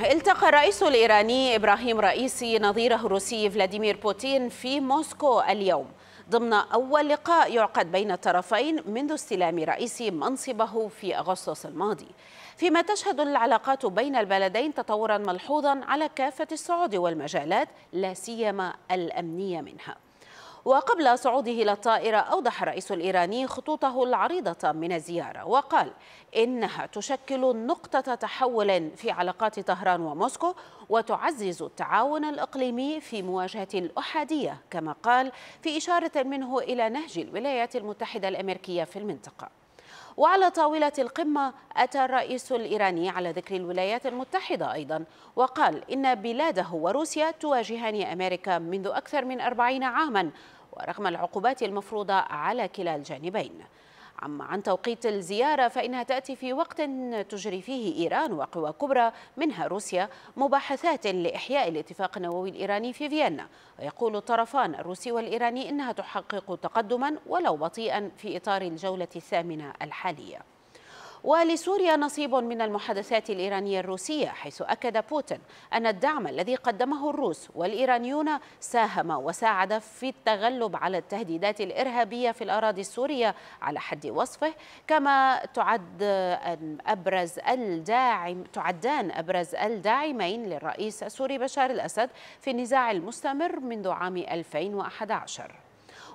التقى الرئيس الإيراني إبراهيم رئيسي نظيره الروسي فلاديمير بوتين في موسكو اليوم ضمن أول لقاء يعقد بين الطرفين منذ استلام رئيسي منصبه في أغسطس الماضي فيما تشهد العلاقات بين البلدين تطورا ملحوظا على كافة الصعود والمجالات لا سيما الأمنية منها وقبل صعوده إلى الطائرة أوضح الرئيس الإيراني خطوطه العريضة من الزيارة وقال إنها تشكل نقطة تحول في علاقات طهران وموسكو وتعزز التعاون الإقليمي في مواجهة الأحادية كما قال في إشارة منه إلى نهج الولايات المتحدة الأمريكية في المنطقة وعلى طاولة القمة أتى الرئيس الإيراني على ذكر الولايات المتحدة أيضا وقال إن بلاده وروسيا تواجهان أمريكا منذ أكثر من أربعين عاما ورغم العقوبات المفروضة على كلا الجانبين أما عن توقيت الزيارة فإنها تأتي في وقت تجري فيه إيران وقوى كبرى منها روسيا مباحثات لإحياء الاتفاق النووي الإيراني في فيينا ويقول الطرفان الروسي والإيراني إنها تحقق تقدما ولو بطيئا في إطار الجولة الثامنة الحالية ولسوريا نصيب من المحادثات الإيرانية الروسية حيث أكد بوتين أن الدعم الذي قدمه الروس والإيرانيون ساهم وساعد في التغلب على التهديدات الإرهابية في الأراضي السورية على حد وصفه كما تعد أبرز الداعم تعدان أبرز الداعمين للرئيس السوري بشار الأسد في النزاع المستمر منذ عام 2011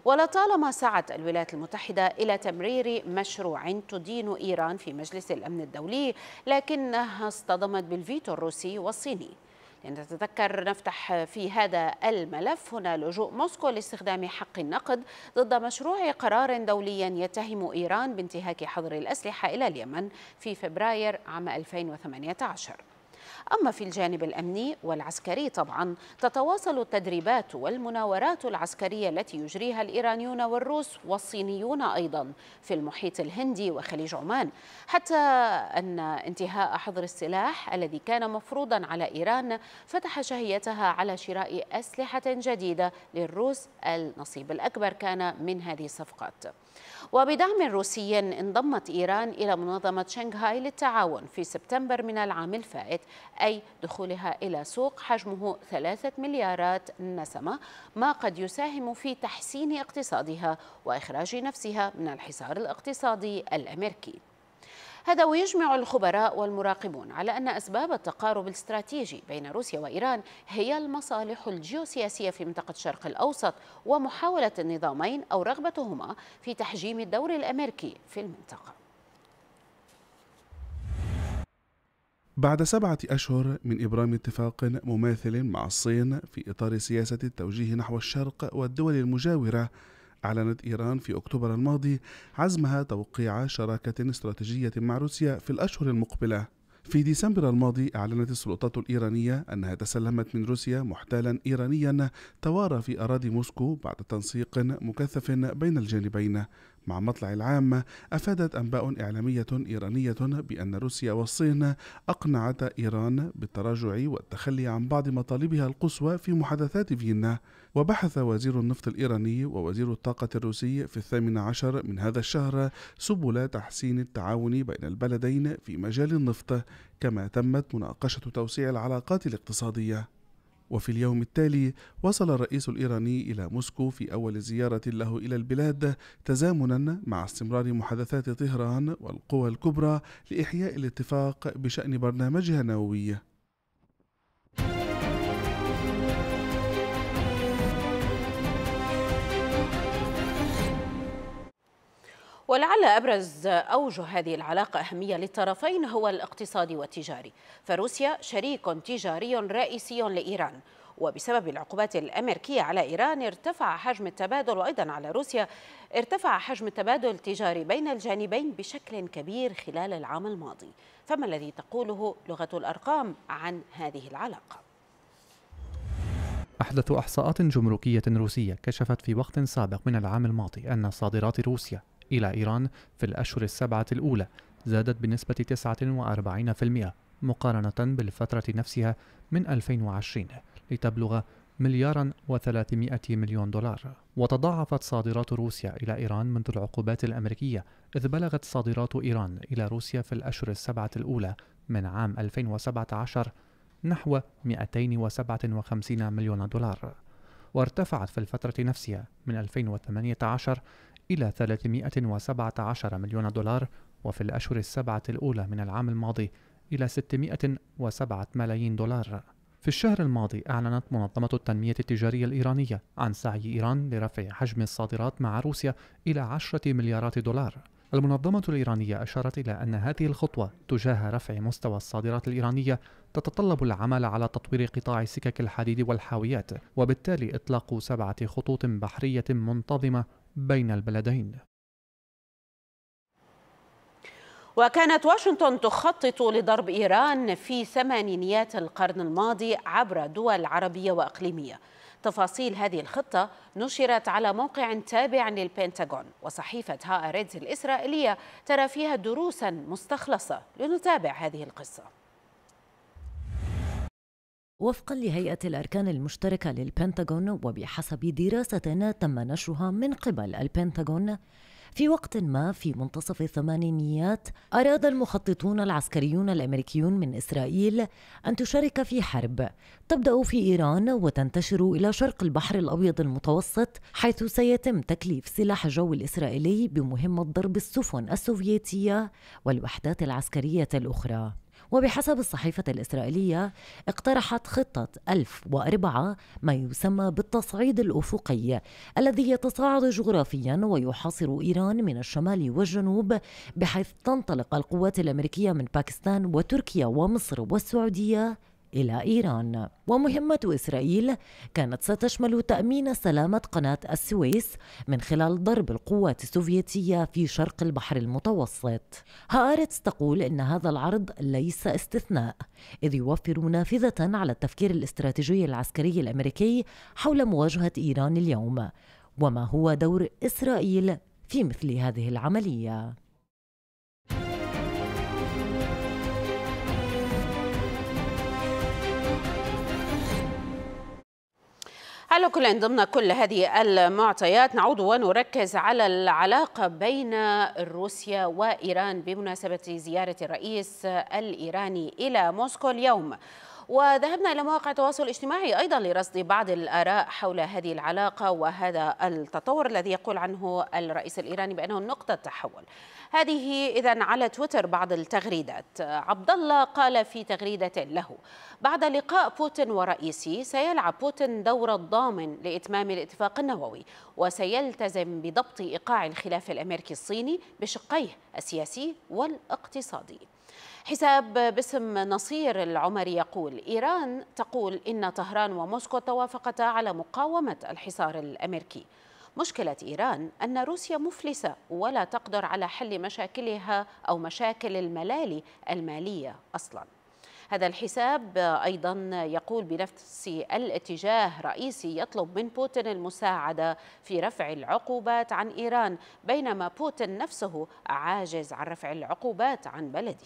ولطالما سعت الولايات المتحدة إلى تمرير مشروع تدين إيران في مجلس الأمن الدولي لكنها اصطدمت بالفيتو الروسي والصيني لنتذكر نفتح في هذا الملف هنا لجوء موسكو لاستخدام حق النقد ضد مشروع قرار دولي يتهم إيران بانتهاك حظر الأسلحة إلى اليمن في فبراير عام 2018 أما في الجانب الأمني والعسكري طبعا تتواصل التدريبات والمناورات العسكرية التي يجريها الإيرانيون والروس والصينيون أيضا في المحيط الهندي وخليج عمان حتى أن انتهاء حظر السلاح الذي كان مفروضا على إيران فتح شهيتها على شراء أسلحة جديدة للروس النصيب الأكبر كان من هذه الصفقات وبدعم روسي انضمت إيران إلى منظمة شنغهاي للتعاون في سبتمبر من العام الفائت أي دخولها إلى سوق حجمه ثلاثة مليارات نسمة ما قد يساهم في تحسين اقتصادها وإخراج نفسها من الحصار الاقتصادي الأمريكي هذا ويجمع الخبراء والمراقبون على أن أسباب التقارب الاستراتيجي بين روسيا وإيران هي المصالح الجيوسياسية في منطقة الشرق الأوسط ومحاولة النظامين أو رغبتهما في تحجيم الدور الأمريكي في المنطقة بعد سبعة أشهر من إبرام اتفاق مماثل مع الصين في إطار سياسة التوجيه نحو الشرق والدول المجاورة أعلنت إيران في أكتوبر الماضي عزمها توقيع شراكة استراتيجية مع روسيا في الأشهر المقبلة في ديسمبر الماضي أعلنت السلطات الإيرانية أنها تسلمت من روسيا محتالا إيرانيا توارى في أراضي موسكو بعد تنسيق مكثف بين الجانبين مع مطلع العام أفادت أنباء إعلامية إيرانية بأن روسيا والصين أقنعت إيران بالتراجع والتخلي عن بعض مطالبها القصوى في محادثات فيينا وبحث وزير النفط الإيراني ووزير الطاقة الروسي في الثامن عشر من هذا الشهر سبل تحسين التعاون بين البلدين في مجال النفط كما تمت مناقشة توسيع العلاقات الاقتصادية وفي اليوم التالي وصل الرئيس الإيراني إلى موسكو في أول زيارة له إلى البلاد تزامنا مع استمرار محادثات طهران والقوى الكبرى لإحياء الاتفاق بشأن برنامجها النووي ولعل أبرز أوجه هذه العلاقة أهمية للطرفين هو الاقتصادي والتجاري فروسيا شريك تجاري رئيسي لإيران وبسبب العقوبات الأمريكية على إيران ارتفع حجم التبادل وأيضا على روسيا ارتفع حجم التبادل التجاري بين الجانبين بشكل كبير خلال العام الماضي فما الذي تقوله لغة الأرقام عن هذه العلاقة؟ أحدث إحصاءات جمركية روسية كشفت في وقت سابق من العام الماضي أن صادرات روسيا إلى إيران في الأشهر السبعة الأولى زادت بنسبة 49% مقارنة بالفترة نفسها من 2020 لتبلغ مليارا و300 مليون دولار وتضاعفت صادرات روسيا إلى إيران منذ العقوبات الأمريكية إذ بلغت صادرات إيران إلى روسيا في الأشهر السبعة الأولى من عام 2017 نحو 257 مليون دولار وارتفعت في الفترة نفسها من 2018 إلى 317 مليون دولار وفي الأشهر السبعة الأولى من العام الماضي إلى 607 ملايين دولار في الشهر الماضي أعلنت منظمة التنمية التجارية الإيرانية عن سعي إيران لرفع حجم الصادرات مع روسيا إلى 10 مليارات دولار المنظمة الإيرانية أشارت إلى أن هذه الخطوة تجاه رفع مستوى الصادرات الإيرانية تتطلب العمل على تطوير قطاع سكك الحديد والحاويات وبالتالي إطلاق سبعة خطوط بحرية منتظمة بين البلدين وكانت واشنطن تخطط لضرب إيران في ثمانينيات القرن الماضي عبر دول عربية وأقليمية تفاصيل هذه الخطة نشرت على موقع تابع للبنتاغون وصحيفة هآريدز الإسرائيلية ترى فيها دروسا مستخلصة لنتابع هذه القصة وفقا لهيئة الأركان المشتركة للبنتاغون وبحسب دراسة تم نشرها من قبل البنتاغون في وقت ما في منتصف الثمانينيات أراد المخططون العسكريون الأمريكيون من إسرائيل أن تشارك في حرب تبدأ في إيران وتنتشر إلى شرق البحر الأبيض المتوسط حيث سيتم تكليف سلاح الجو الإسرائيلي بمهمة ضرب السفن السوفيتية والوحدات العسكرية الأخرى وبحسب الصحيفة الإسرائيلية اقترحت خطة 1004 ما يسمى بالتصعيد الأفقي الذي يتصاعد جغرافيا ويحاصر إيران من الشمال والجنوب بحيث تنطلق القوات الأمريكية من باكستان وتركيا ومصر والسعودية إلى إيران ومهمة إسرائيل كانت ستشمل تأمين سلامة قناة السويس من خلال ضرب القوات السوفيتية في شرق البحر المتوسط هارتس تقول إن هذا العرض ليس استثناء إذ يوفر نافذة على التفكير الاستراتيجي العسكري الأمريكي حول مواجهة إيران اليوم وما هو دور إسرائيل في مثل هذه العملية على كل ضمن كل هذه المعطيات نعود ونركز على العلاقة بين روسيا وإيران بمناسبة زيارة الرئيس الإيراني إلى موسكو اليوم وذهبنا إلى مواقع التواصل الاجتماعي أيضا لرصد بعض الآراء حول هذه العلاقة وهذا التطور الذي يقول عنه الرئيس الإيراني بأنه نقطة تحول هذه إذا على تويتر بعض التغريدات عبد الله قال في تغريدة له بعد لقاء بوتين ورئيسي سيلعب بوتين دور الضامن لإتمام الاتفاق النووي وسيلتزم بضبط إيقاع الخلاف الأمريكي الصيني بشقيه السياسي والاقتصادي حساب باسم نصير العمري يقول إيران تقول إن طهران وموسكو توافقتا على مقاومة الحصار الأمريكي مشكلة إيران أن روسيا مفلسة ولا تقدر على حل مشاكلها أو مشاكل الملالي المالية أصلاً هذا الحساب أيضا يقول بنفس الاتجاه رئيسي يطلب من بوتين المساعدة في رفع العقوبات عن إيران بينما بوتين نفسه عاجز عن رفع العقوبات عن بلده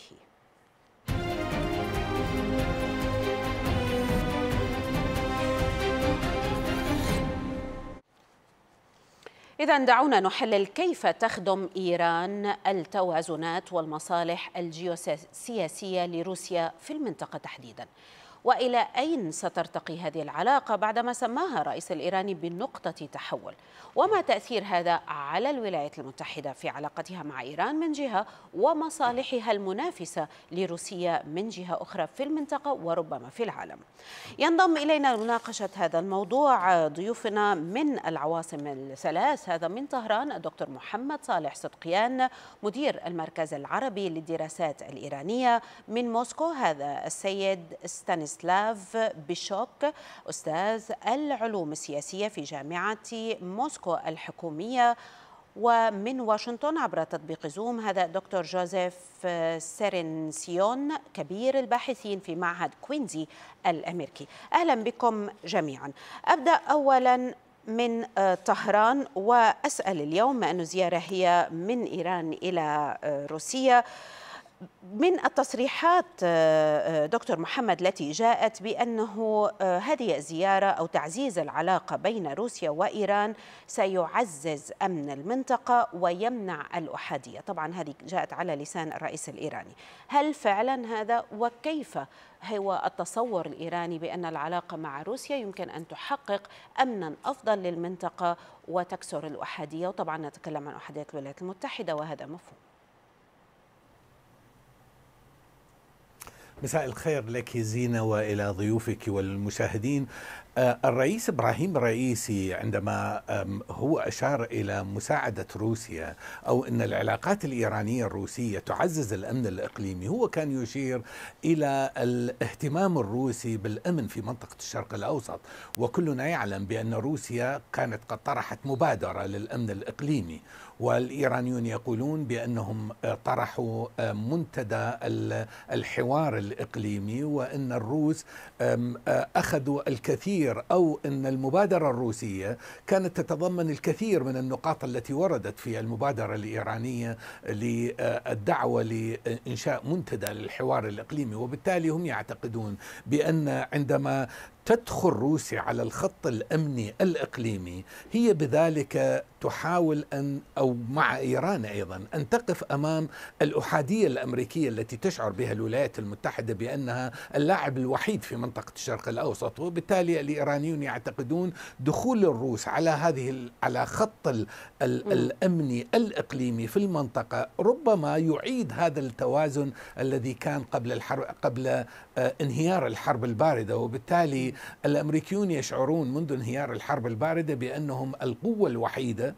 إذا دعونا نحلل كيف تخدم إيران التوازنات والمصالح الجيوسياسية لروسيا في المنطقة تحديداً وإلى أين سترتقي هذه العلاقة بعدما سماها الرئيس الإيراني بنقطة تحول وما تأثير هذا على الولايات المتحدة في علاقتها مع إيران من جهة ومصالحها المنافسة لروسيا من جهة أخرى في المنطقة وربما في العالم ينضم إلينا لمناقشة هذا الموضوع ضيوفنا من العواصم الثلاث هذا من طهران الدكتور محمد صالح صدقيان مدير المركز العربي للدراسات الإيرانية من موسكو هذا السيد ستانيس ستانسلاف بيشوك أستاذ العلوم السياسية في جامعة موسكو الحكومية ومن واشنطن عبر تطبيق زوم هذا دكتور جوزيف سيرنسيون كبير الباحثين في معهد كوينزي الأمريكي أهلا بكم جميعا أبدأ أولا من آه، طهران وأسأل اليوم أن زيارة هي من إيران إلى آه، روسيا من التصريحات آه، آه، دكتور محمد التي جاءت بأنه آه، هذه الزيارة أو تعزيز العلاقة بين روسيا وإيران سيعزز أمن المنطقة ويمنع الأحادية طبعا هذه جاءت على لسان الرئيس الإيراني هل فعلا هذا وكيف هو التصور الإيراني بأن العلاقة مع روسيا يمكن أن تحقق أمنا أفضل للمنطقة وتكسر الأحادية وطبعا نتكلم عن أحادية الولايات المتحدة وهذا مفهوم مساء الخير لك زينة وإلى ضيوفك والمشاهدين آه، الرئيس ابراهيم الرئيسي عندما هو اشار الى مساعده روسيا او ان العلاقات الايرانيه الروسيه تعزز الامن الاقليمي هو كان يشير الى الاهتمام الروسي بالامن في منطقه الشرق الاوسط وكلنا يعلم بان روسيا كانت قد طرحت مبادره للامن الاقليمي والايرانيون يقولون بانهم آه، طرحوا آه، منتدى الحوار الاقليمي وان الروس اخذوا الكثير الكثير أو أن المبادرة الروسية كانت تتضمن الكثير من النقاط التي وردت في المبادرة الإيرانية للدعوة لإنشاء منتدى للحوار الإقليمي وبالتالي هم يعتقدون بأن عندما تدخل روسيا على الخط الامني الاقليمي هي بذلك تحاول ان او مع ايران ايضا ان تقف امام الاحاديه الامريكيه التي تشعر بها الولايات المتحده بانها اللاعب الوحيد في منطقه الشرق الاوسط وبالتالي الايرانيون يعتقدون دخول الروس على هذه على خط الـ الـ الامني الاقليمي في المنطقه ربما يعيد هذا التوازن الذي كان قبل الحرب قبل آه، انهيار الحرب البارده وبالتالي الامريكيون يشعرون منذ انهيار الحرب البارده بانهم القوه الوحيده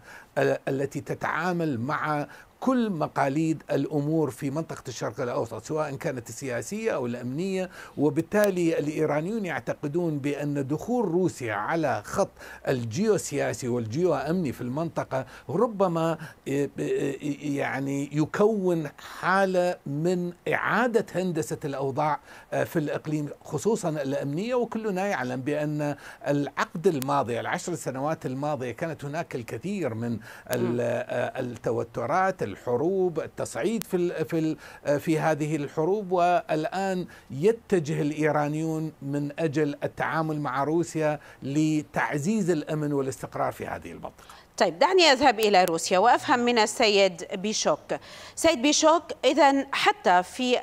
التي تتعامل مع كل مقاليد الامور في منطقه الشرق الاوسط سواء كانت السياسيه او الامنيه وبالتالي الايرانيون يعتقدون بان دخول روسيا على خط الجيوسياسي والجيو امني في المنطقه ربما إيه، إيه، يعني يكون حاله من اعاده هندسه الاوضاع آه، في الاقليم خصوصا الامنيه وكلنا يعلم بان العقد الماضي العشر سنوات الماضيه كانت هناك الكثير من آه، آه، التوترات الحروب التصعيد في في في هذه الحروب والان يتجه الايرانيون من اجل التعامل مع روسيا لتعزيز الامن والاستقرار في هذه المنطقه. طيب دعني اذهب الى روسيا وافهم من السيد بيشوك. سيد بيشوك اذا حتى في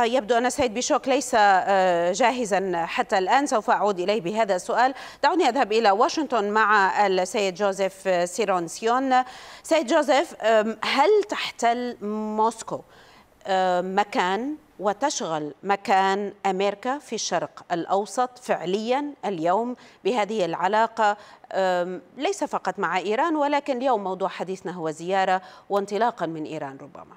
يبدو أن السيد بيشوك ليس آه، جاهزا حتى الآن سوف أعود إليه بهذا السؤال دعوني أذهب إلى واشنطن مع السيد جوزيف آه، سيرونسيون سيد جوزيف هل تحتل موسكو مكان وتشغل مكان أمريكا في الشرق الأوسط فعليا اليوم بهذه العلاقة ليس فقط مع إيران ولكن اليوم موضوع حديثنا هو زيارة وانطلاقا من إيران ربما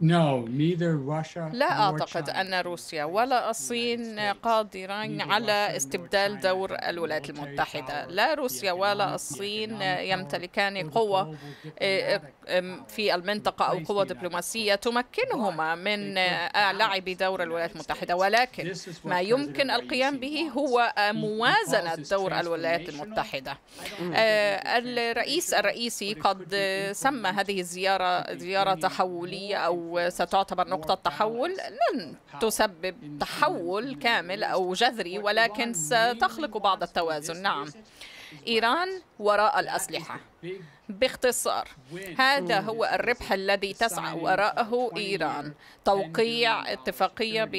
لا أعتقد أن روسيا ولا الصين قادران على استبدال دور الولايات المتحدة لا روسيا ولا الصين يمتلكان قوة آه، آه، في المنطقة أو قوة دبلوماسية تمكنهما من آه، لعب دور الولايات المتحدة ولكن ما يمكن القيام به هو موازنة دور الولايات المتحدة الرئيس الرئيسي قد سمى هذه الزيارة زيارة تحولية أو وستعتبر نقطة تحول لن تسبب تحول كامل أو جذري ولكن ستخلق بعض التوازن نعم إيران وراء الأسلحة باختصار هذا هو الربح الذي تسعى وراءه إيران توقيع اتفاقية ب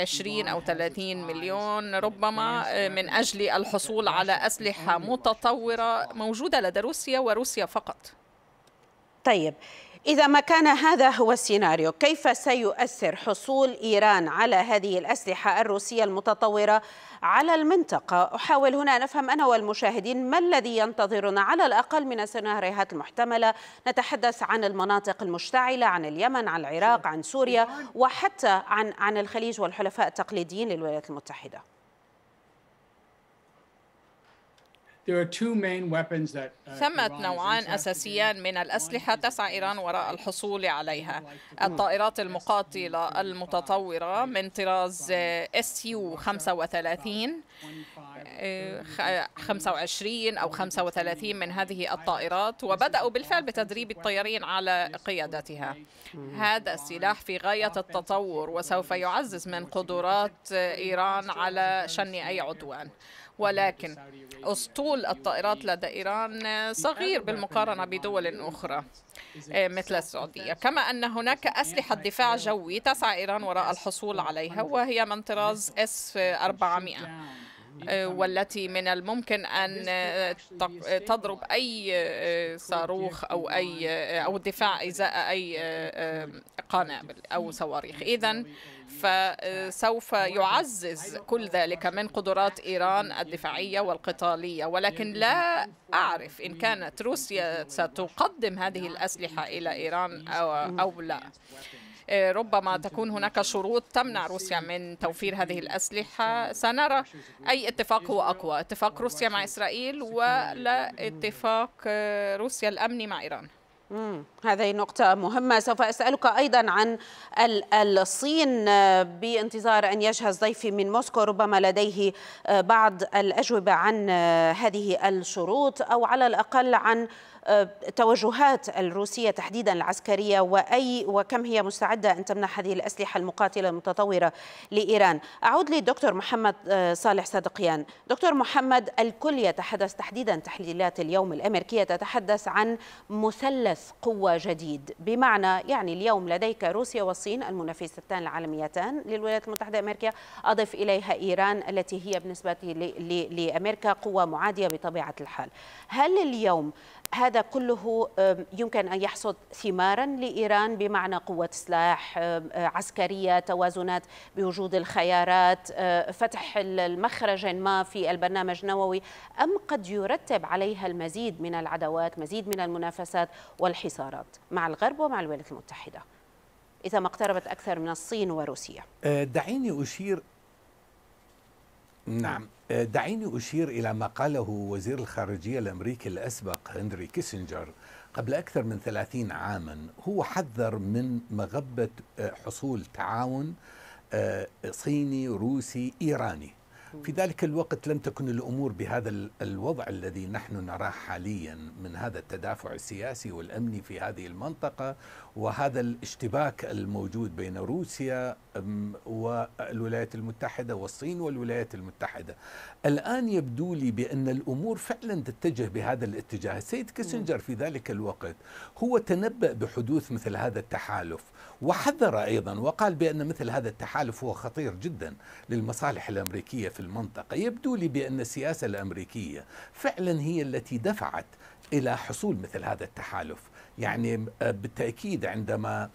20 أو 30 مليون ربما آه، من أجل الحصول على أسلحة متطورة موجودة لدى روسيا وروسيا فقط طيب إذا ما كان هذا هو السيناريو كيف سيؤثر حصول إيران على هذه الأسلحة الروسية المتطورة على المنطقة أحاول هنا نفهم أنا والمشاهدين ما الذي ينتظرنا على الأقل من السيناريوهات المحتملة نتحدث عن المناطق المشتعلة عن اليمن عن العراق عن سوريا وحتى عن عن الخليج والحلفاء التقليديين للولايات المتحدة Uh, ثمة نوعان أساسيان من الأسلحة تسعى إيران وراء الحصول عليها الطائرات المقاتلة المتطورة من طراز اس يو 35 25 أو 35 من هذه الطائرات وبدأوا بالفعل بتدريب الطيارين على قيادتها هذا السلاح في غاية التطور وسوف يعزز من قدرات إيران على شن أي عدوان ولكن أسطول الطائرات لدى إيران صغير بالمقارنة بدول أخرى إيه، مثل السعودية كما أن هناك أسلحة دفاع جوي تسعى إيران وراء الحصول عليها وهي من طراز S 400 إيه، والتي من الممكن أن تضرب أي إيه، صاروخ أو أي أو الدفاع إزاء أي قنابل أو صواريخ إذا فسوف يعزز كل ذلك من قدرات إيران الدفاعية والقتالية ولكن لا أعرف إن كانت روسيا ستقدم هذه الأسلحة إلى إيران أو, أو لا ربما تكون هناك شروط تمنع روسيا من توفير هذه الأسلحة سنرى أي اتفاق هو أقوى اتفاق روسيا مع إسرائيل ولا اتفاق روسيا الأمني مع إيران هذه نقطة مهمة سوف أسألك أيضا عن الصين آه، بانتظار أن يجهز ضيفي من موسكو ربما لديه آه، بعض الأجوبة عن آه، هذه الشروط أو على الأقل عن توجهات الروسية تحديدا العسكرية وأي وكم هي مستعدة أن تمنح هذه الأسلحة المقاتلة المتطورة لإيران أعود للدكتور محمد صالح صدقيان دكتور محمد الكل يتحدث تحديدا تحليلات اليوم الأمريكية تتحدث عن مثلث إحداث قوة جديد بمعنى يعني اليوم لديك روسيا والصين المنافستان العالميتان للولايات المتحدة الأمريكية أضف إليها إيران التي هي بالنسبة لأمريكا قوة معادية بطبيعة الحال هل اليوم هذا كله يمكن أن يحصد ثمارا لإيران بمعنى قوة سلاح عسكرية توازنات بوجود الخيارات فتح المخرج ما في البرنامج النووي أم قد يرتب عليها المزيد من العدوات مزيد من المنافسات والحصارات مع الغرب ومع الولايات المتحدة إذا ما اقتربت أكثر من الصين وروسيا أه، دعيني أشير نعم آه، دعيني أشير إلى ما قاله وزير الخارجية الأمريكي الأسبق هنري كيسنجر قبل أكثر من ثلاثين عاما هو حذر من مغبة آه، حصول تعاون آه، صيني روسي إيراني في ذلك الوقت لم تكن الامور بهذا الوضع الذي نحن نراه حاليا من هذا التدافع السياسي والامني في هذه المنطقه وهذا الاشتباك الموجود بين روسيا والولايات المتحده والصين والولايات المتحده. الان يبدو لي بان الامور فعلا تتجه بهذا الاتجاه، السيد كيسنجر في ذلك الوقت هو تنبأ بحدوث مثل هذا التحالف وحذر أيضا وقال بأن مثل هذا التحالف هو خطير جدا للمصالح الأمريكية في المنطقة يبدو لي بأن السياسة الأمريكية فعلا هي التي دفعت إلى حصول مثل هذا التحالف يعني آه، بالتأكيد عندما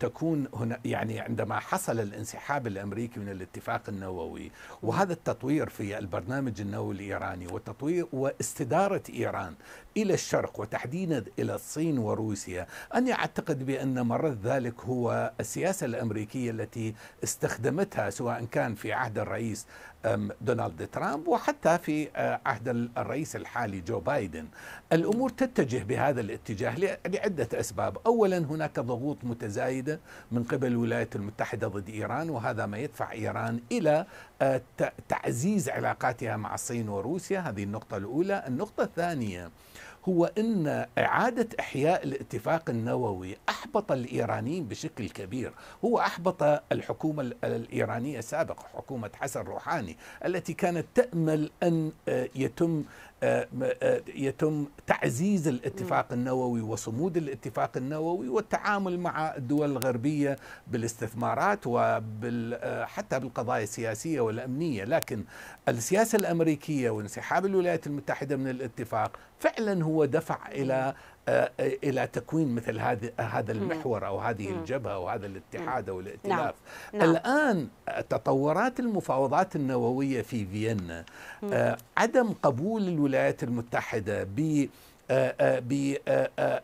تكون هنا يعني عندما حصل الانسحاب الامريكي من الاتفاق النووي وهذا التطوير في البرنامج النووي الايراني وتطوير واستداره ايران الى الشرق وتحديدا الى الصين وروسيا، اني اعتقد بان مرض ذلك هو السياسه الامريكيه التي استخدمتها سواء كان في عهد الرئيس دونالد ترامب وحتى في آه، عهد الرئيس الحالي جو بايدن الامور تتجه بهذا الاتجاه لعده اسباب، اولا هناك ضغوط متزايده من قبل الولايات المتحده ضد ايران وهذا ما يدفع ايران الى آه، تعزيز علاقاتها مع الصين وروسيا، هذه النقطه الاولى، النقطه الثانيه هو ان اعاده احياء الاتفاق النووي احبط الايرانيين بشكل كبير، هو احبط الحكومه الايرانيه السابقه حكومه حسن روحاني التي كانت تامل ان آه، يتم آه، آه، يتم تعزيز الاتفاق النووي وصمود الاتفاق النووي والتعامل مع الدول الغربية بالاستثمارات وحتى آه، بالقضايا السياسية والأمنية لكن السياسة الأمريكية وانسحاب الولايات المتحدة من الاتفاق فعلا هو دفع إلى آه، الى تكوين مثل هذا هذا المحور او هذه الجبهه او هذا الاتحاد او الائتلاف نعم. نعم. الان تطورات المفاوضات النوويه في فيينا آه، عدم قبول الولايات المتحده ب آه، آه،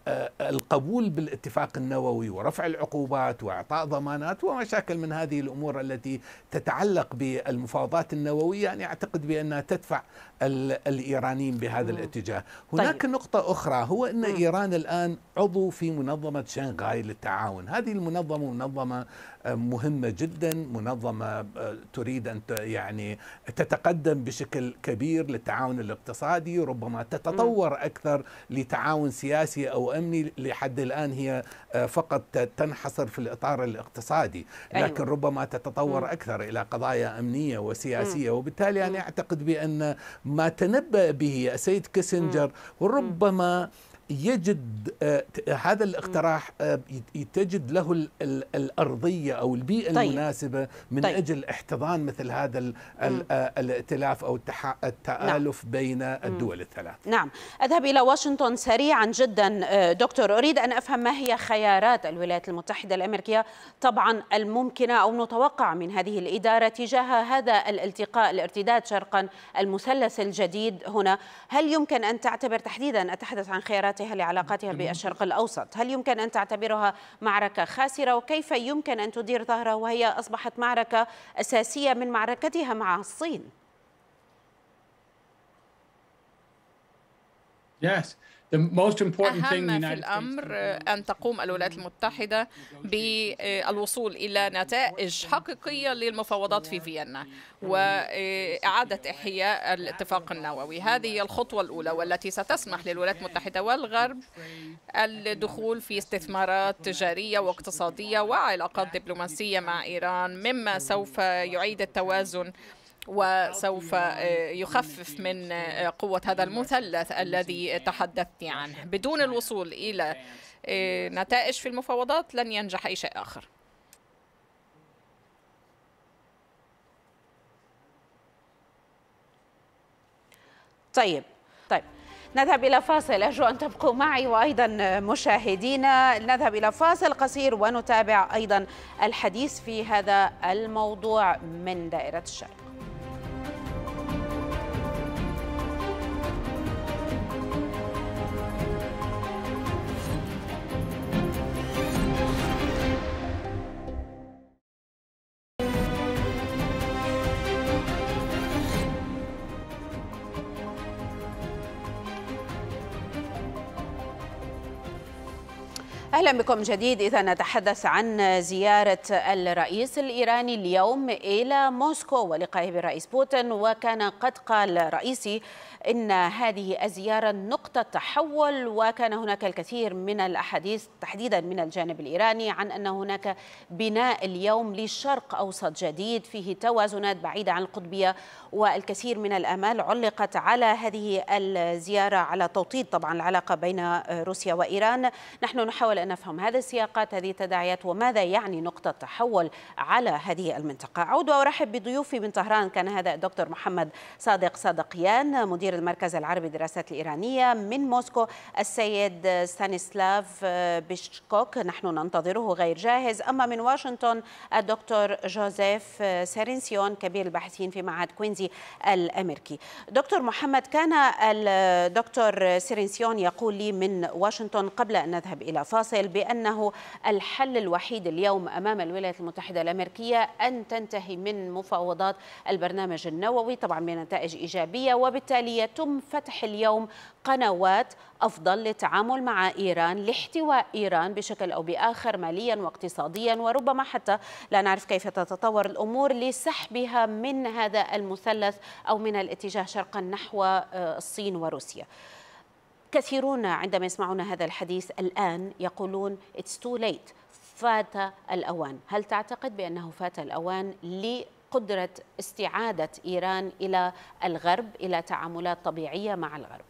بالقبول آه، بالاتفاق النووي ورفع العقوبات واعطاء ضمانات ومشاكل من هذه الامور التي تتعلق بالمفاوضات النوويه انا يعني اعتقد بانها تدفع الايرانيين بهذا الاتجاه. طيب. هناك طيب. نقطه اخرى هو ان ايران الان عضو في منظمه شنغهاي للتعاون، هذه المنظمه منظمه مهمة جدا منظمة آه، تريد أن يعني تتقدم بشكل كبير للتعاون الاقتصادي ربما تتطور أكثر لتعاون سياسي أو أمني لحد الآن هي آه، فقط تنحصر في الإطار الاقتصادي أيوة. لكن ربما تتطور أكثر إلى قضايا أمنية وسياسية وبالتالي أنا أعتقد بأن ما تنبأ به السيد كيسنجر ربما يجد آه، هذا الاقتراح آه، تجد له الارضيه او البيئه طيب. المناسبه من طيب. اجل احتضان مثل هذا آه، الائتلاف او التالف نعم. بين الدول الثلاث. نعم، اذهب الى واشنطن سريعا جدا دكتور اريد ان افهم ما هي خيارات الولايات المتحده الامريكيه طبعا الممكنه او نتوقع من هذه الاداره تجاه هذا الالتقاء الارتداد شرقا المثلث الجديد هنا، هل يمكن ان تعتبر تحديدا اتحدث عن خيارات وتداعياتها لعلاقاتها بالشرق الأوسط هل يمكن أن تعتبرها معركة خاسرة وكيف يمكن أن تدير ظهرها وهي أصبحت معركة أساسية من معركتها مع الصين Yes. أهم في الأمر أن تقوم الولايات المتحدة بالوصول إلى نتائج حقيقية للمفاوضات في فيينا وإعادة إحياء الاتفاق النووي هذه هي الخطوة الأولى والتي ستسمح للولايات المتحدة والغرب الدخول في استثمارات تجارية واقتصادية وعلاقات دبلوماسية مع إيران مما سوف يعيد التوازن وسوف آه، يخفف من آه، قوة هذا المثلث الذي تحدثت عنه بدون الوصول إلى آه، نتائج في المفاوضات لن ينجح أي شيء آخر طيب طيب نذهب إلى فاصل أرجو أن تبقوا معي وأيضا مشاهدينا نذهب إلى فاصل قصير ونتابع أيضا الحديث في هذا الموضوع من دائرة الشرق اهلا بكم جديد اذا نتحدث عن زياره الرئيس الايراني اليوم الى موسكو ولقائه بالرئيس بوتين وكان قد قال رئيسي ان هذه الزياره نقطه تحول وكان هناك الكثير من الاحاديث تحديدا من الجانب الايراني عن ان هناك بناء اليوم لشرق اوسط جديد فيه توازنات بعيده عن القطبيه والكثير من الامال علقت على هذه الزياره على توطيد طبعا العلاقه بين روسيا وايران نحن نحاول ان نفهم هذه السياقات هذه التداعيات وماذا يعني نقطة تحول على هذه المنطقة أعود وأرحب بضيوفي من طهران كان هذا الدكتور محمد صادق صادقيان مدير المركز العربي للدراسات الإيرانية من موسكو السيد ستانيسلاف بيشكوك نحن ننتظره غير جاهز أما من واشنطن الدكتور جوزيف سيرينسيون كبير الباحثين في معهد كوينزي الأمريكي دكتور محمد كان الدكتور سيرينسيون يقول لي من واشنطن قبل أن نذهب إلى فاصل يقول بأنه الحل الوحيد اليوم أمام الولايات المتحدة الأمريكية أن تنتهي من مفاوضات البرنامج النووي طبعا بنتائج إيجابية وبالتالي يتم فتح اليوم قنوات أفضل للتعامل مع إيران لاحتواء إيران بشكل أو بآخر ماليا واقتصاديا وربما حتى لا نعرف كيف تتطور الأمور لسحبها من هذا المثلث أو من الاتجاه شرقا نحو آه، الصين وروسيا كثيرون عندما يسمعون هذا الحديث الآن يقولون it's too late فات الأوان هل تعتقد بأنه فات الأوان لقدرة استعادة إيران إلى الغرب إلى تعاملات طبيعية مع الغرب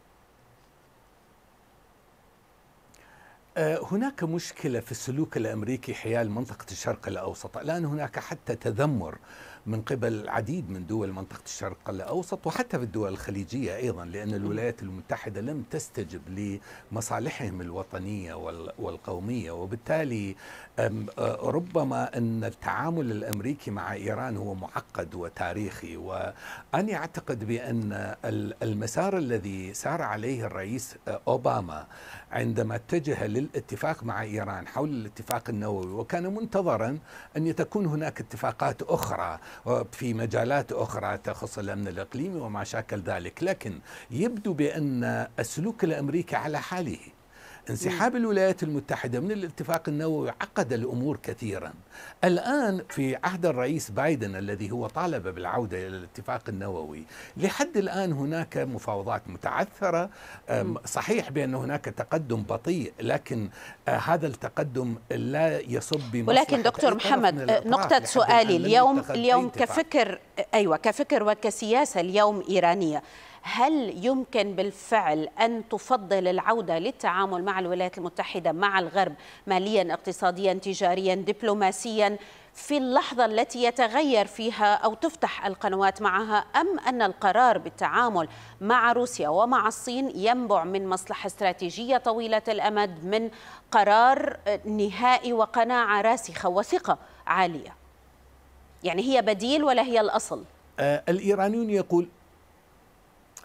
أه، هناك مشكلة في السلوك الأمريكي حيال منطقة الشرق الأوسط الآن هناك حتى تذمر من قبل العديد من دول منطقة الشرق الأوسط وحتى في الدول الخليجية أيضا لأن الولايات المتحدة لم تستجب لمصالحهم الوطنية والقومية وبالتالي ربما أن التعامل الأمريكي مع إيران هو معقد وتاريخي وأنا أعتقد بأن المسار الذي سار عليه الرئيس أوباما عندما اتجه للاتفاق مع إيران حول الاتفاق النووي وكان منتظرا أن تكون هناك اتفاقات أخرى في مجالات أخرى تخص الأمن الإقليمي وما شاكل ذلك لكن يبدو بأن السلوك الأمريكي على حاله انسحاب الولايات المتحدة من الاتفاق النووي عقد الأمور كثيرا الآن في عهد الرئيس بايدن الذي هو طالب بالعودة إلى الاتفاق النووي لحد الآن هناك مفاوضات متعثرة صحيح بأن هناك تقدم بطيء لكن آه، هذا التقدم لا يصب بمصلحة ولكن دكتور محمد آه، نقطة سؤالي اليوم اليوم كفكر أيوة كفكر وكسياسة اليوم إيرانية هل يمكن بالفعل أن تفضل العودة للتعامل مع الولايات المتحدة مع الغرب ماليا اقتصاديا تجاريا دبلوماسيا في اللحظة التي يتغير فيها أو تفتح القنوات معها أم أن القرار بالتعامل مع روسيا ومع الصين ينبع من مصلحة استراتيجية طويلة الأمد من قرار نهائي وقناعة راسخة وثقة عالية يعني هي بديل ولا هي الأصل آه، الإيرانيون يقول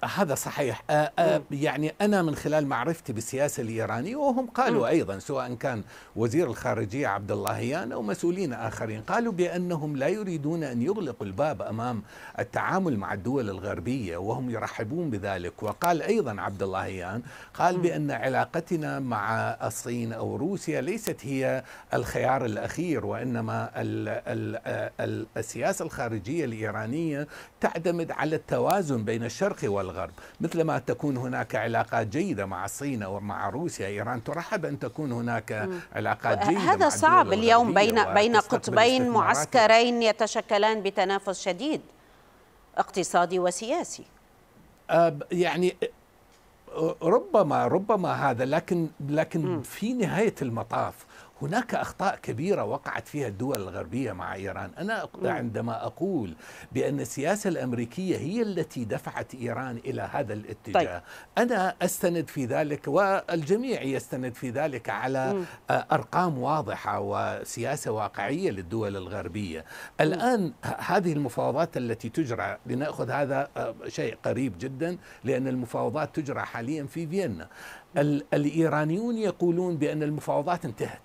هذا صحيح آآ أه، آآ أه، يعني أنا من خلال معرفتي بالسياسة الإيرانية وهم قالوا أيضا سواء كان وزير الخارجية عبد اللهيان أو مسؤولين آخرين قالوا بأنهم لا يريدون أن يغلقوا الباب أمام التعامل مع الدول الغربية وهم يرحبون بذلك وقال أيضا عبد اللهيان قال بأن علاقتنا مع الصين أو روسيا ليست هي الخيار الأخير وإنما الـ الـ السياسة الخارجية الإيرانية تعتمد على التوازن بين الشرق والغرب الغرب مثل ما تكون هناك علاقات جيدة مع الصين ومع روسيا إيران ترحب أن تكون هناك علاقات جيدة هذا مع صعب اليوم بين, بين قطبين معسكرين يتشكلان بتنافس شديد اقتصادي وسياسي يعني ربما ربما هذا لكن لكن في نهايه المطاف هناك أخطاء كبيرة وقعت فيها الدول الغربية مع إيران أنا نعم. عندما أقول بأن السياسة الأمريكية هي التي دفعت إيران إلى هذا الاتجاه طيب. أنا أستند في ذلك والجميع يستند في ذلك على أرقام واضحة وسياسة واقعية للدول الغربية الآن هذه المفاوضات التي تجرى لنأخذ هذا آه، شيء قريب جدا لأن المفاوضات تجرى حاليا في فيينا الإيرانيون يقولون بأن المفاوضات انتهت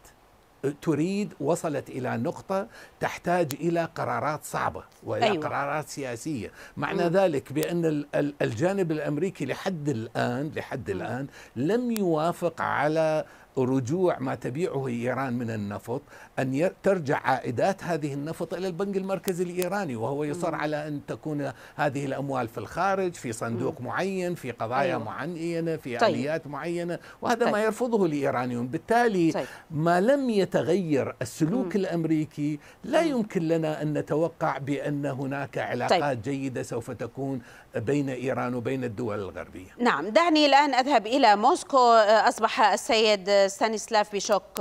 تريد وصلت الى نقطه تحتاج الى قرارات صعبه والى أيوة. قرارات سياسيه معنى م. ذلك بان الجانب الامريكي لحد الان لحد م. الان لم يوافق على رجوع ما تبيعه ايران من النفط أن ترجع عائدات هذه النفط إلى البنك المركزي الإيراني وهو يصر على أن تكون هذه الأموال في الخارج في صندوق معين في قضايا أيوة. معينة في طيب. آليات معينة وهذا طيب. ما يرفضه الإيرانيون بالتالي طيب. ما لم يتغير السلوك الأمريكي لا يمكن لنا أن نتوقع بأن هناك علاقات طيب. جيدة سوف تكون بين إيران وبين الدول الغربية نعم دعني الآن أذهب إلى موسكو أصبح السيد ستانيسلاف بيشوك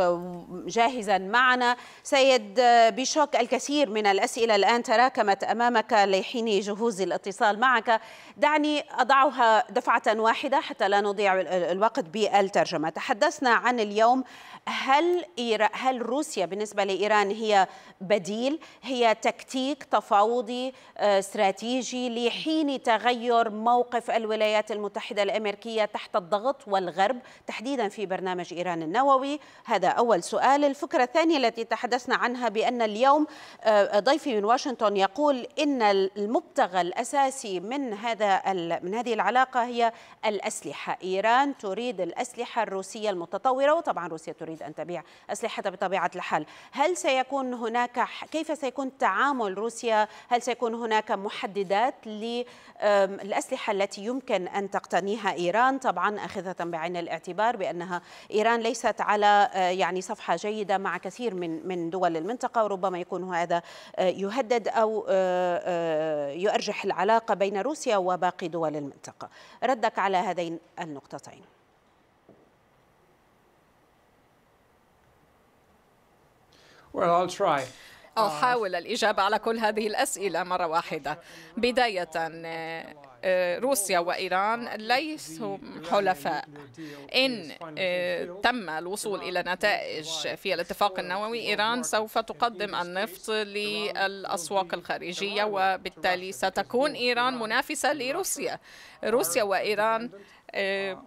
جاهزا معنا سيد بيشوك الكثير من الأسئلة الآن تراكمت أمامك لحين جهوز الاتصال معك دعني أضعها دفعة واحدة حتى لا نضيع الوقت بالترجمة تحدثنا عن اليوم هل إير... هل روسيا بالنسبة لإيران هي بديل هي تكتيك تفاوضي آه، استراتيجي لحين تغير موقف الولايات المتحدة الأمريكية تحت الضغط والغرب تحديدا في برنامج إيران النووي هذا أول سؤال الفكرة الثانية التي التي تحدثنا عنها بأن اليوم آه، آه، ضيفي من واشنطن يقول إن المبتغى الأساسي من هذا من هذه العلاقة هي الأسلحة إيران تريد الأسلحة الروسية المتطورة وطبعا روسيا تريد أن تبيع أسلحتها بطبيعة الحال هل سيكون هناك كيف سيكون تعامل روسيا هل سيكون هناك محددات للأسلحة التي يمكن أن تقتنيها إيران طبعا أخذة بعين الاعتبار بأنها إيران ليست على آه، يعني صفحة جيدة مع كثير من من من دول المنطقه وربما يكون هذا آه، يهدد او آه، آه، يؤرجح العلاقه بين روسيا وباقي دول المنطقه ردك على هذين النقطتين Well, I'll try. أحاول الإجابة على كل هذه الأسئلة مرة واحدة بداية آه، روسيا وإيران ليسوا حلفاء إن آه، تم الوصول إلى نتائج في الاتفاق النووي إيران سوف تقدم النفط للأسواق الخارجية وبالتالي ستكون إيران منافسة لروسيا روسيا وإيران آه،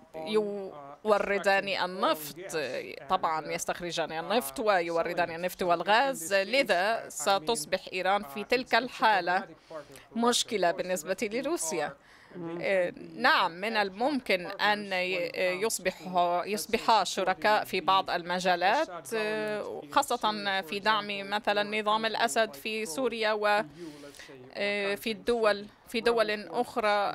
يوردان النفط oh, طبعا uh, يستخرجان uh, النفط ويوردان النفط والغاز لذا uh, ستصبح إيران في تلك الحالة مشكلة بالنسبة لروسيا نعم من الممكن أن يصبح يصبح شركاء في بعض المجالات خاصة في دعم مثلا نظام الأسد في سوريا و في الدول في دول أخرى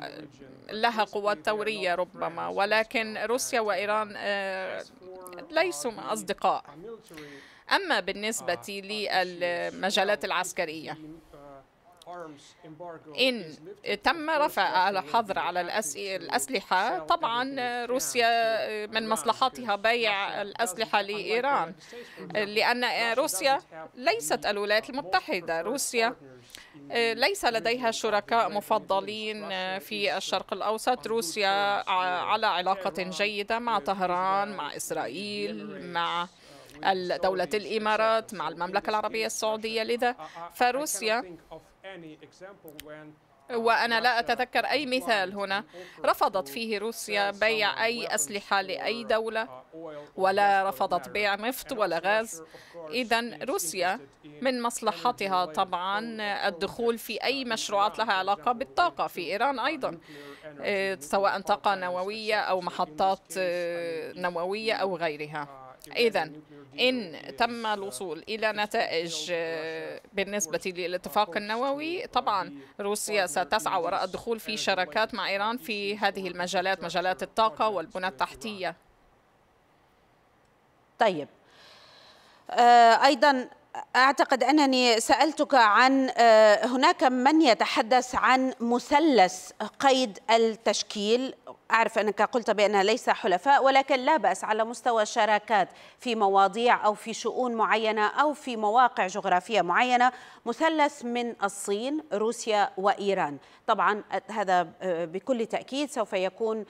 لها قوات ثورية ربما ولكن روسيا وإيران آه، ليسوا أصدقاء أما بالنسبة للمجالات العسكرية إن تم رفع الحظر على الأسلحة طبعا روسيا من مصلحتها بيع الأسلحة لإيران لأن روسيا ليست الولايات المتحدة روسيا آه، ليس لديها شركاء مفضلين آه، في الشرق الأوسط روسيا على علاقة جيدة مع uh, طهران مع إسرائيل مع uh, دولة الإمارات مع المملكة العربية السعودية لذا فروسيا وأنا لا أتذكر أي مثال هنا رفضت فيه روسيا بيع أي أسلحة لأي uh, دولة ولا رفضت بيع نفط ولا غاز إذا روسيا من مصلحتها طبعا الدخول في أي مشروعات لها علاقة بالطاقة في إيران أيضا إيه، سواء طاقة آه، نووية أو محطات نووية أو غيرها إذا إن تم الوصول إلى نتائج آه، بالنسبة للاتفاق النووي طبعا روسيا ستسعى وراء الدخول في شراكات مع إيران في هذه المجالات مجالات الطاقة والبنى التحتية طيب آه، أيضا أعتقد أنني سألتك عن آه، هناك من يتحدث عن مثلث قيد التشكيل أعرف أنك قلت بأنها ليس حلفاء ولكن لا بأس على مستوى شراكات في مواضيع أو في شؤون معينة أو في مواقع جغرافية معينة مثلث من الصين روسيا وإيران طبعا هذا آه، بكل تأكيد سوف يكون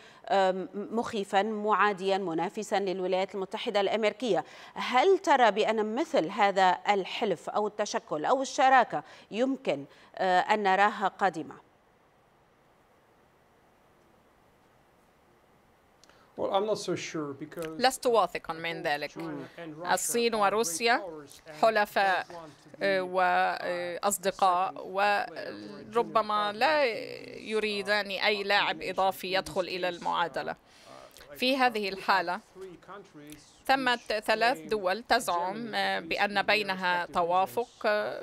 مخيفا معاديا منافسا للولايات المتحدة الأمريكية هل ترى بأن مثل هذا الحلف أو التشكل أو الشراكة يمكن آه، أن نراها قادمة لست واثقا من ذلك الصين وروسيا آه، حلفاء آه، وأصدقاء وربما لا يريدان أي لاعب إضافي يدخل إلى المعادلة في هذه الحالة ثمة ثلاث دول تزعم آه، بأن بينها توافق آه،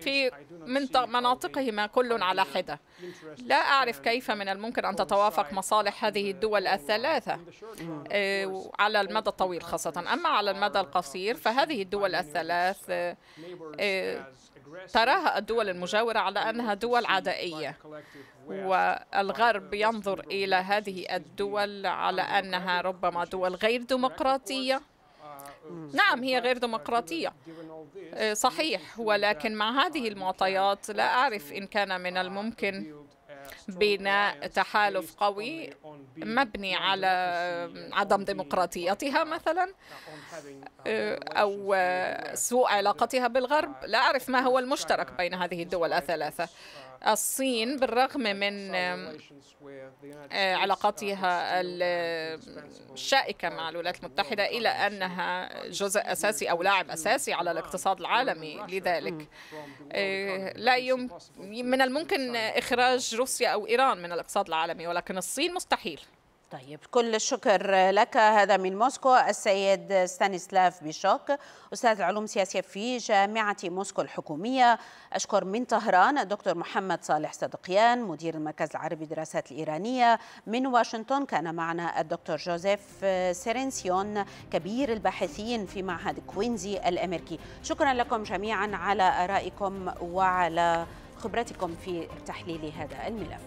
في من مناطقهما كل على حدة لا أعرف كيف من الممكن أن تتوافق مصالح هذه الدول الثلاثة آه، على المدى الطويل خاصة أما على المدى القصير فهذه الدول الثلاث تراها الدول المجاورة على أنها دول عدائية والغرب ينظر إلى هذه الدول على أنها ربما دول غير ديمقراطية نعم هي غير ديمقراطية آه، صحيح ولكن مع هذه المعطيات لا أعرف إن كان من الممكن بناء تحالف قوي مبني على عدم ديمقراطيتها مثلا آه، أو آه، سوء علاقتها بالغرب لا أعرف ما هو المشترك بين هذه الدول الثلاثة الصين بالرغم من آه، علاقاتها الشائكة مع الولايات المتحدة إلى أنها جزء أساسي أو لاعب أساسي على الاقتصاد العالمي لذلك آه، لا يمكن من الممكن إخراج روسيا أو إيران من الاقتصاد العالمي ولكن الصين مستحيل طيب كل الشكر لك هذا من موسكو السيد ستانيسلاف بيشوك استاذ العلوم السياسيه في جامعه موسكو الحكوميه اشكر من طهران الدكتور محمد صالح صدقيان مدير المركز العربي للدراسات الايرانيه من واشنطن كان معنا الدكتور جوزيف سيرنسيون كبير الباحثين في معهد كوينزي الامريكي شكرا لكم جميعا على ارائكم وعلى خبرتكم في تحليل هذا الملف